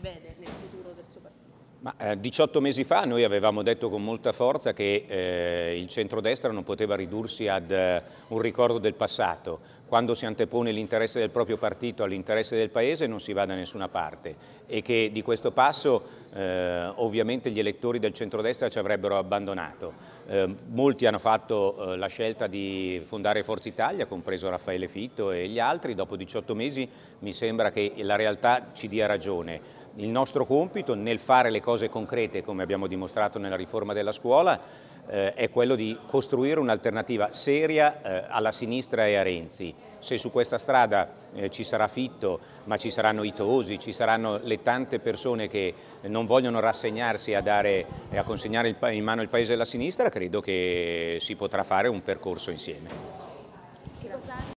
vede nel futuro del suo partito? Ma, eh, 18 mesi fa noi avevamo detto con molta forza che eh, il centrodestra non poteva ridursi ad eh, un ricordo del passato. Quando si antepone l'interesse del proprio partito all'interesse del Paese non si va da nessuna parte e che di questo passo eh, ovviamente gli elettori del centrodestra ci avrebbero abbandonato. Eh, molti hanno fatto eh, la scelta di fondare Forza Italia, compreso Raffaele Fitto e gli altri. Dopo 18 mesi mi sembra che la realtà ci dia ragione il nostro compito nel fare le cose concrete, come abbiamo dimostrato nella riforma della scuola, eh, è quello di costruire un'alternativa seria eh, alla sinistra e a Renzi. Se su questa strada eh, ci sarà Fitto, ma ci saranno i Tosi, ci saranno le tante persone che non vogliono rassegnarsi a, dare, a consegnare in mano il Paese alla sinistra, credo che si potrà fare un percorso insieme.